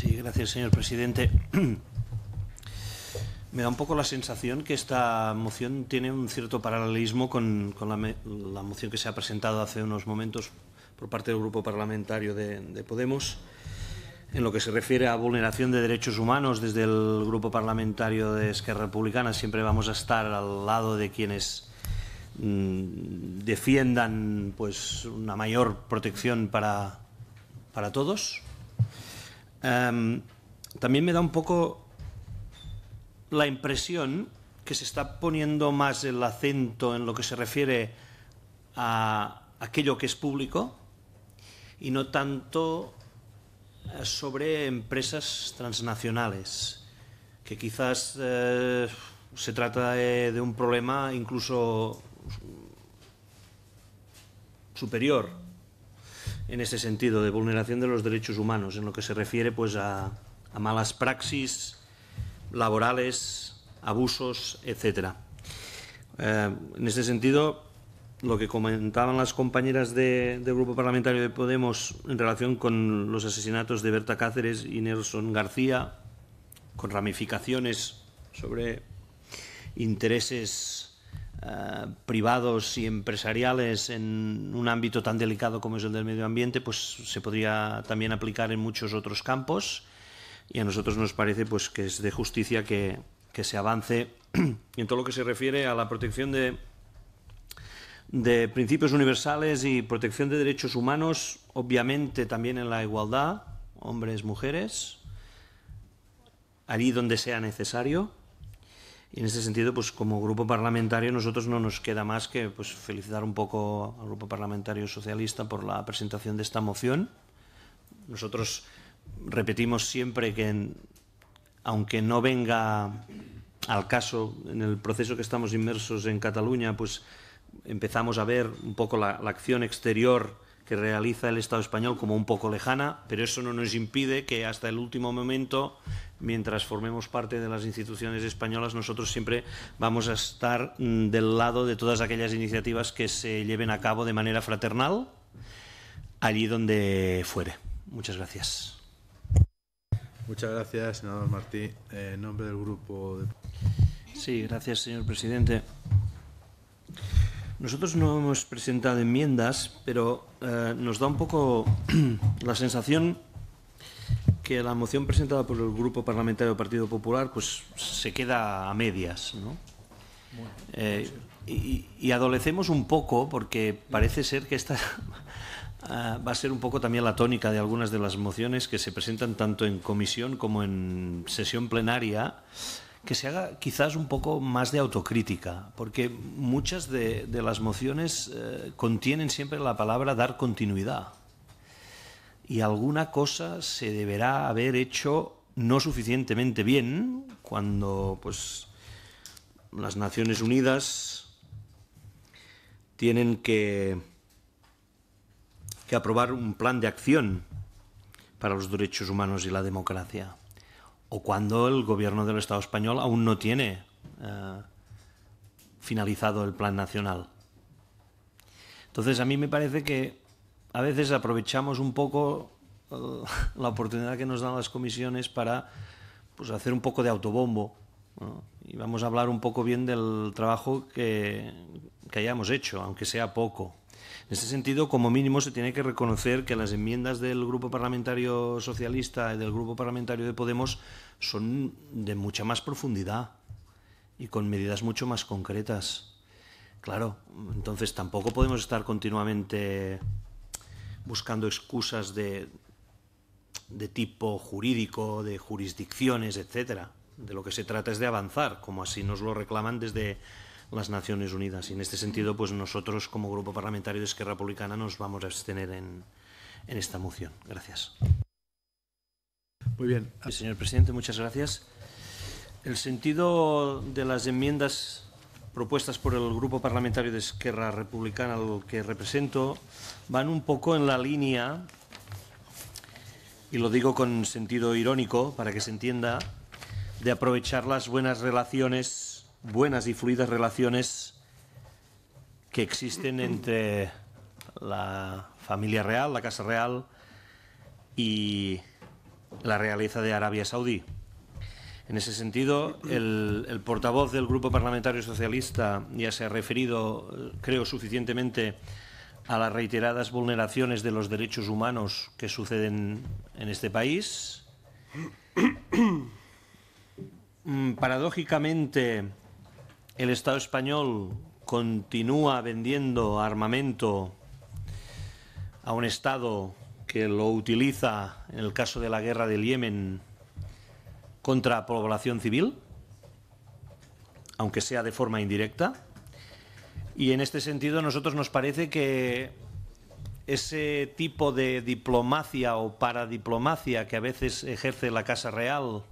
Sí, gracias, señor presidente. Me da un poco la sensación que esta moción tiene un cierto paralelismo con, la, moción que se ha presentado hace unos momentos por parte del Grupo Parlamentario de, Podemos, en lo que se refiere a vulneración de derechos humanos. Desde el Grupo Parlamentario de Esquerra Republicana siempre vamos a estar al lado de quienes mm, defiendan pues, una mayor protección para, para todos. Em, también me da un poco la impresión que se está poniendo más el acento en lo que se refiere a aquello que es público y no tanto eh, sobre empresas transnacionales, que quizás eh, se trata de un problema incluso superior en ese sentido de vulneración de los derechos humanos, en lo que se refiere pues a, malas praxis laborales, abusos, etcétera. Eh, en ese sentido, lo que comentaban las compañeras de, del Grupo Parlamentario de Podemos en relación con los asesinatos de Berta Cáceres y Nelson García, con ramificaciones sobre intereses eh, privados y empresariales en un ámbito tan delicado como es el del medio ambiente, pues se podría también aplicar en muchos otros campos y a nosotros nos parece pues que es de justicia que, que se avance en todo lo que se refiere a la protección de, de principios universales y protección de derechos humanos, obviamente también en la igualdad, hombres, mujeres, allí donde sea necesario y en ese sentido, pues como grupo parlamentario, nosotros no nos queda más que pues, felicitar un poco al grupo parlamentario socialista por la presentación de esta moción. Nosotros repetimos siempre que, aunque no venga al caso en el proceso que estamos inmersos en Cataluña, pues empezamos a ver un poco la acción exterior que realiza el Estado español como un poco lejana, pero eso no nos impide que hasta el último momento, mientras formemos parte de las instituciones españolas, nosotros siempre vamos a estar mm, del lado de todas aquellas iniciativas que se lleven a cabo de manera fraternal allí donde fuere. Muchas gracias. Muchas gracias, senador Martí. Eh, en nombre del grupo. Sí, gracias, señor presidente. Nosotros no hemos presentado enmiendas, pero eh, nos da un poco la sensación que la moción presentada por el Grupo Parlamentario del Partido Popular pues se queda a medias, ¿no? Eh, y, y, adolecemos un poco porque parece ser que esta ah, va a ser un poco también la tónica de algunas de las mociones que se presentan tanto en comisión como en sesión plenaria que se haga quizás un poco más de autocrítica, porque muchas de, las mociones eh, contienen siempre la palabra dar continuidad. Y alguna cosa se deberá haber hecho no suficientemente bien cuando pues, las Naciones Unidas tienen que, que aprobar un plan de acción para los derechos humanos y la democracia o cuando el gobierno del Estado español aún no tiene eh, finalizado el plan nacional. Entonces a mí me parece que a veces aprovechamos un poco eh, la oportunidad que nos dan las comisiones para pues, hacer un poco de autobombo. Y vamos a hablar un poco bien del trabajo que hayamos hecho, aunque sea poco. En ese sentido, como mínimo, se tiene que reconocer que las enmiendas del Grupo Parlamentario Socialista y del Grupo Parlamentario de Podemos son de mucha más profundidad y con medidas mucho más concretas. Claro, entonces tampoco podemos estar continuamente buscando excusas de, de tipo jurídico, de jurisdicciones, etcétera. De lo que se trata es de avanzar, como así nos lo reclaman desde las Naciones Unidas. Y en este sentido, pues nosotros como Grupo Parlamentario de Esquerra Republicana nos vamos a abstener en, en esta moción. Gracias. Muy bien. Señor presidente, muchas gracias. El sentido de las enmiendas propuestas por el Grupo Parlamentario de Esquerra Republicana, al que represento, van un poco en la línea, y lo digo con sentido irónico para que se entienda, de aprovechar las buenas relaciones buenas y fluidas relaciones que existen entre la familia real, la Casa Real y la realeza de Arabia Saudí. En ese sentido, el, portavoz del Grupo Parlamentario Socialista ya se ha referido, creo, suficientemente a las reiteradas vulneraciones de los derechos humanos que suceden en este país. Mm, paradójicamente, el Estado español continúa vendiendo armamento a un Estado que lo utiliza, en el caso de la guerra del Yemen, contra población civil, aunque sea de forma indirecta. Y en este sentido a nosotros nos parece que ese tipo de diplomacia o paradiplomacia que a veces ejerce la Casa Real,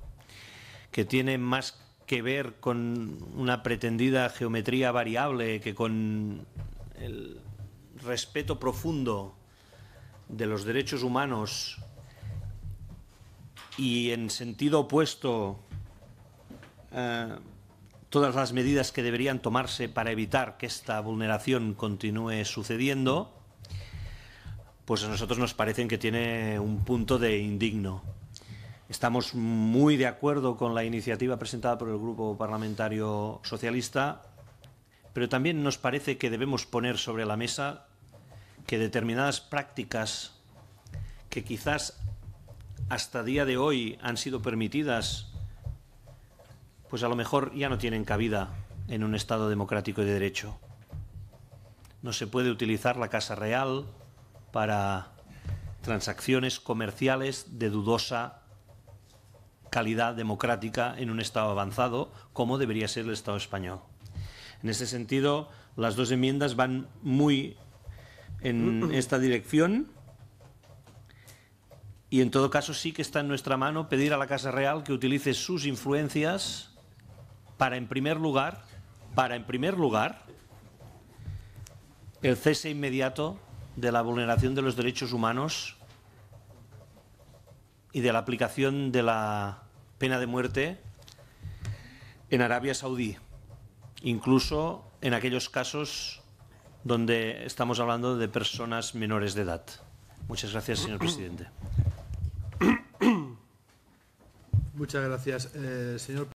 que tiene más que ver con una pretendida geometría variable que con el respeto profundo de los derechos humanos y en sentido opuesto eh, todas las medidas que deberían tomarse para evitar que esta vulneración continúe sucediendo, pues a nosotros nos parecen que tiene un punto de indigno. Estamos muy de acuerdo con la iniciativa presentada por el Grupo Parlamentario Socialista, pero también nos parece que debemos poner sobre la mesa que determinadas prácticas que quizás hasta día de hoy han sido permitidas, pues a lo mejor ya no tienen cabida en un Estado democrático y de derecho. No se puede utilizar la Casa Real para transacciones comerciales de dudosa calidad democrática en un Estado avanzado, como debería ser el Estado español. En ese sentido, las dos enmiendas van muy en esta dirección y en todo caso sí que está en nuestra mano pedir a la Casa Real que utilice sus influencias para en primer lugar, para en primer lugar el cese inmediato de la vulneración de los derechos humanos y de la aplicación de la pena de muerte en Arabia Saudí, incluso en aquellos casos donde estamos hablando de personas menores de edad. Muchas gracias, señor presidente. Muchas gracias, eh, señor